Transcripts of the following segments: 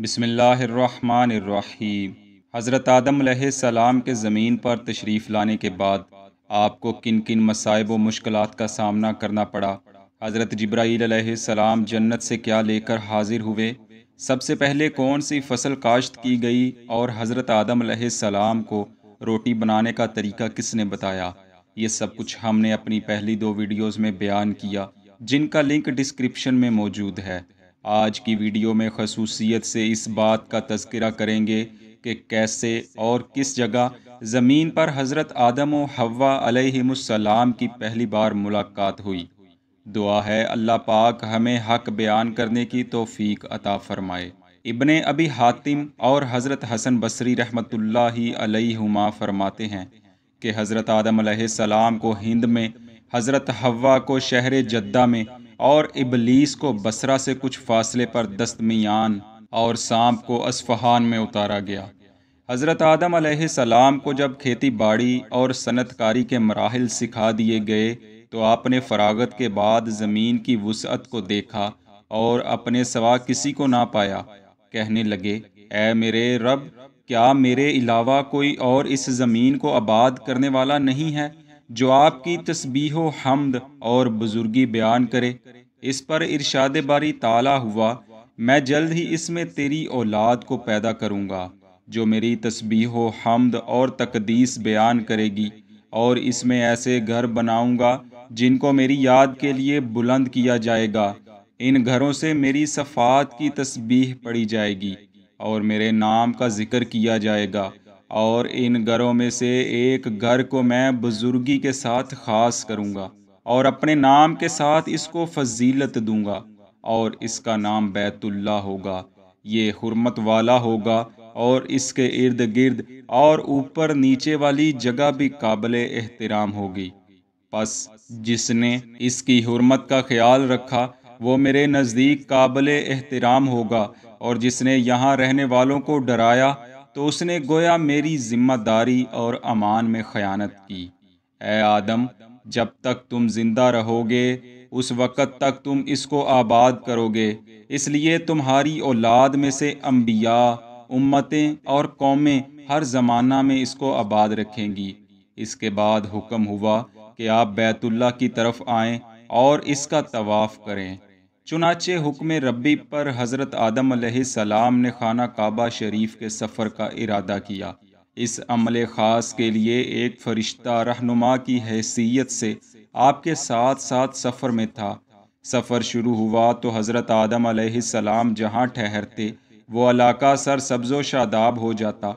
बसमीम हज़रत आदम सलाम के ज़मीन पर तशरीफ़ लाने के बाद आपको किन किन मसाइब व मुश्किल का सामना करना पड़ा हज़रत जब्राईल सलाम जन्नत से क्या लेकर हाजिर हुए सबसे पहले कौन सी फसल काश्त की गई और हज़रत आदम सलाम को रोटी बनाने का तरीका किसने बताया ये सब कुछ हमने अपनी पहली दो वीडियोज़ में बयान किया जिनका लिंक डिस्क्रिप्शन में मौजूद है आज की वीडियो में खसूसियत से इस बात का तस्करा करेंगे कि कैसे और किस जगह ज़मीन पर हज़रत आदम व की पहली बार मुलाकात हुई दुआ है अल्लाह पाक हमें हक बयान करने की तोफ़ीक अता फ़रमाए इब्ने अबी हातिम और हज़रत हसन बसरी रहमतुल्लाहुमा फरमाते हैं कि हज़रत आदम को हिंद में हज़रत हवा को शहर जद्दा में और इबलीस को बसरा से कुछ फासले पर दस्तमियान और सांप को असफहान में उतारा गया हज़रत आदम सलाम को जब खेती बाड़ी और सनतकारी के मराहल सिखा दिए गए तो आपने फरागत के बाद ज़मीन की वसअत को देखा और अपने सवा किसी को ना पाया कहने लगे ए मेरे रब क्या मेरे अलावा कोई और इस ज़मीन को आबाद करने वाला नहीं है जो आपकी तस्बीह हमद और बुजुर्गी बयान करे इस पर इर्शाद बारी ताला हुआ मैं जल्द ही इसमें तेरी औलाद को पैदा करूँगा जो मेरी तस्बीह हमद और तकदीस बयान करेगी और इसमें ऐसे घर बनाऊँगा जिनको मेरी याद के लिए बुलंद किया जाएगा इन घरों से मेरी सफ़ात की तस्बीह पड़ी जाएगी और मेरे नाम का जिक्र किया जाएगा और इन घरों में से एक घर को मैं बुज़ुर्गी के साथ खास करूँगा और अपने नाम के साथ इसको फजीलत दूंगा और इसका नाम बैतुल्ला होगा ये हरमत वाला होगा और इसके इर्द गिर्द और ऊपर नीचे वाली जगह भी काबिल एहतराम होगी बस जिसने इसकी हरमत का ख्याल रखा वो मेरे नज़दीक काबिल एहतराम होगा और जिसने यहाँ रहने वालों को डराया तो उसने गोया मेरी जिम्मेदारी और अमान में ख़यानत की ए आदम जब तक तुम जिंदा रहोगे उस वक़्त तक तुम इसको आबाद करोगे इसलिए तुम्हारी औलाद में से अम्बिया उम्मतें और कौमें हर ज़माना में इसको आबाद रखेंगी इसके बाद हुक्म हुआ कि आप बैतुल्ला की तरफ आएँ और इसका तवाफ़ करें चुनाचे हुक्म रब्बी पर हज़रत आदम सलाम ने खाना काबा शरीफ के सफ़र का इरादा किया इस अमल ख़ास के लिए एक फ़रिश्ता रहनुमा की हैसियत से आपके साथ साथ सफ़र में था सफ़र शुरू हुआ तो हज़रत आदम सलाम जहाँ ठहरते वो इलाका सर सब्ज़ो शादाब हो जाता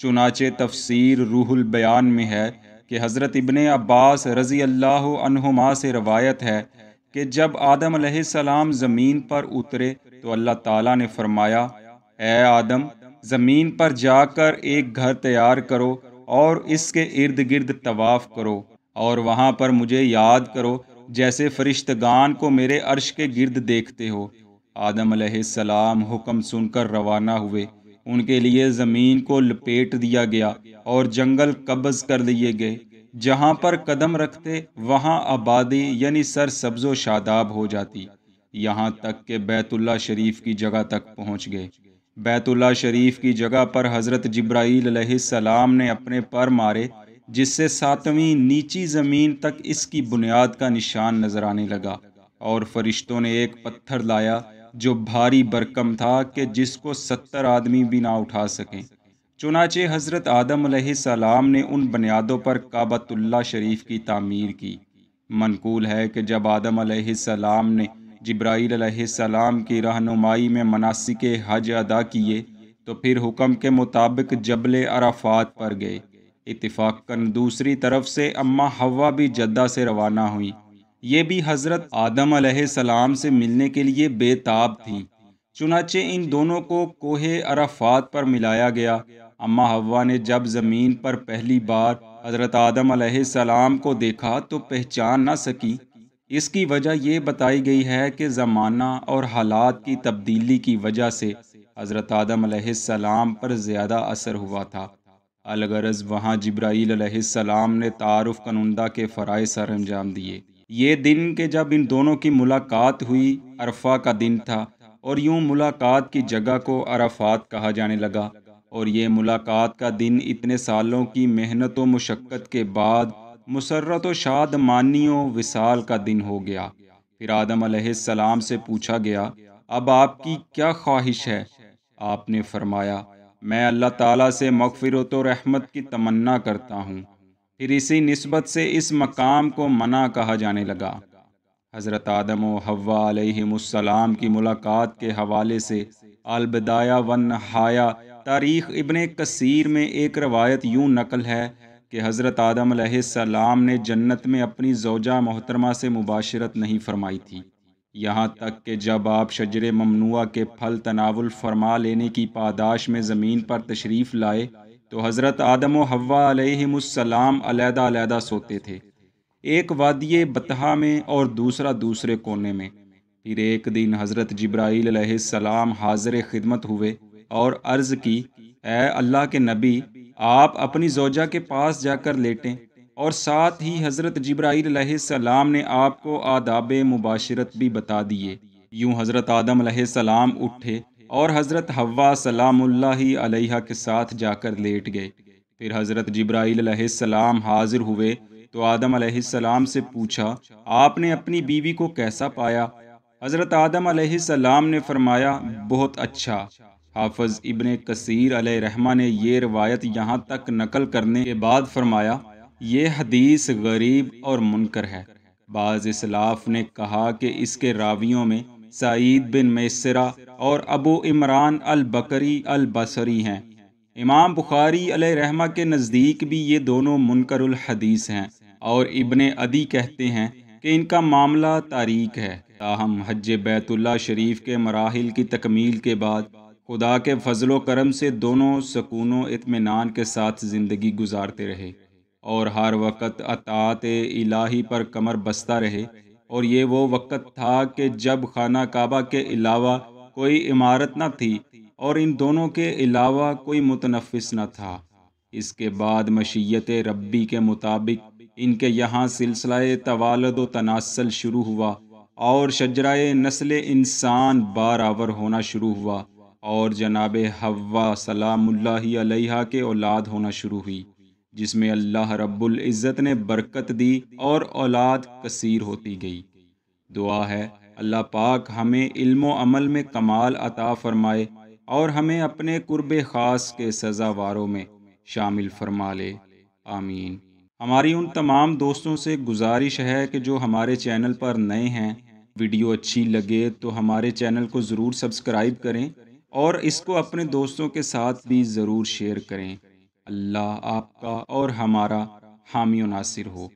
चुनाचे तफसीर रूहुल बयान में है कि हज़रत इबन अब्बास रज़ी अल्लाह से रवायत है कि जब आदम सलाम ज़मीन पर उतरे तो अल्लाह ताला ने फरमाया ऐ आदम ज़मीन पर जाकर एक घर तैयार करो और इसके इर्द गिर्द तवाफ़ करो और वहाँ पर मुझे याद करो जैसे फरिश्तगान को मेरे अर्श के गिर्द देखते हो आदम सलाम हुक्म सुनकर रवाना हुए उनके लिए ज़मीन को लपेट दिया गया और जंगल कब्ज़ कर लिए गए जहाँ पर कदम रखते वहाँ आबादी यानी सर सब्जो शादाब हो जाती यहाँ तक के बैतुल्ला शरीफ की जगह तक पहुँच गए बैतुल्ला शरीफ की जगह पर हज़रत जब्राईल सलाम ने अपने पर मारे जिससे सातवीं नीची ज़मीन तक इसकी बुनियाद का निशान नज़र आने लगा और फरिश्तों ने एक पत्थर लाया जो भारी बरकम था कि जिसको सत्तर आदमी भी ना उठा सकें चुनाचे हज़रत आदम सलाम ने उन बुनियादों पर काबतुल्ला शरीफ की तामीर की मनकूल है कि जब आदम सलाम ने जब्राईल सलाम की रहनुमाई में मनासिक हज अदा किए तो फिर हुक्म के मुताबिक जबल अराफात पर गए इतफ़ाक़न दूसरी तरफ से अम्मा हवा भी जद्दा से रवाना हुई ये भी हज़रत आदम सलाम से मिलने के लिए बेताब थीं चुनाचे इन दोनों को कोहे अराफात पर मिलाया गया अम्मा हवा ने जब ज़मीन पर पहली बार हज़रत आदम सलाम को देखा तो पहचान ना सकी इसकी वजह ये बताई गई है कि ज़माना और हालात की तब्दीली की वजह से हज़रत आदम सलाम पर ज़्यादा असर हुआ था अलगरज वहाँ जब्राईल सलाम ने तारफ़ कनुंदा के फ़राय सर अंजाम दिए ये दिन के जब इन दोनों की मुलाकात हुई अरफा का दिन था और यूं मुलाकात की जगह को अरफात कहा जाने लगा और ये मुलाकात का दिन इतने सालों की मेहनत व मशक्क़त के बाद मुसरत व मानी व विसाल का दिन हो गया फिर आदम सलाम से पूछा गया अब आपकी क्या ख्वाहिश है आपने फरमाया मैं अल्लाह ताला से मगफरत रहमत की तमन्ना करता हूँ फिर इसी नस्बत से इस मकाम को मना कहा जाने लगा हज़रत आदम हवा की मुलाकात के हवाले से अलबदाया व नहाया तारीख़ इबन कसीर में एक रवायत यूँ नकल है कि हज़रत आदम सलाम ने जन्नत में अपनी जोजा मोहतरमा से मुबाशरत नहीं फरमाई थी यहाँ तक कि जब आप शजर ममनुआ के फल तनावल फरमा लेने की पादाश में ज़मीन पर तशरीफ़ लाए तो हज़रत आदम हवा अलैहिमुस्सलाम सोते थे एक वादिय बतहा में और दूसरा दूसरे कोने में फिर एक दिन हज़रत जब्राईल सलाम हाजिर खिदमत हुए और अर्ज़ की ए अल्लाह के नबी आप अपनी जोजा के पास जाकर लेटें और साथ ही हज़रत जब्राईल सलाम ने आपको आदाब मुबाशरत भी बता दिए यूँ हज़रत आदम सलाम उठे और हज़रत हवा सलाम्ला के साथ जाकर लेट गए फिर हज़रत जब्राईल सलाम हाजिर हुए तो आदम सलाम से पूछा आपने अपनी बीवी को कैसा पाया हज़रत आदम सलाम ने फरमाया बहुत अच्छा हाफज इबन कसर रहमा ने ये रवायत यहाँ तक नकल करने के बाद फरमाया ये हदीस गरीब और मुनकर है बाज़ इसलाफ ने कहा कि इसके रावियों में सईद बिन मेसरा और अबू इमरान अल बकरी अल बसरी हैं इमाम बुखारी रहमा के नज़दीक भी ये दोनों मुनकर हदीस हैं और इबन अदी कहते हैं कि इनका मामला तारीख है ताहम हज बैतुल्ला शरीफ के मराहल की तकमील के बाद खुदा के फजलो करम से दोनों सकूनों इतमान के साथ ज़िंदगी गुजारते रहे और हर वक्त अतात इलाही पर कमर बसता रहे और ये वो वक़्त था कि जब खाना काबा के अलावा कोई इमारत न थी और इन दोनों के अलावा कोई मुतनफस न था इसके बाद मशीयत रब्बी के मुताबिक इनके यहाँ सिलसिला तवालद व तनासल शुरू हुआ और शजरा नस्ल इंसान बार आवर होना शुरू हुआ और जनाब हवा सलाम्ल के औलाद होना शुरू हुई जिसमें अल्लाह रब्बुल इज़्ज़त ने बरकत दी और औलाद कसीर होती गई दुआ है अल्लाह पाक हमें इल्म अमल में कमाल अता फ़रमाए और हमें अपने कुर्ब ख़ास के सज़ावारों में शामिल फरमा ले आमीन हमारी उन तमाम दोस्तों से गुजारिश है कि जो हमारे चैनल पर नए हैं वीडियो अच्छी लगे तो हमारे चैनल को ज़रूर सब्सक्राइब करें और इसको अपने दोस्तों के साथ भी ज़रूर शेयर करें अल्लाह आपका और हमारा हामी नासिर हो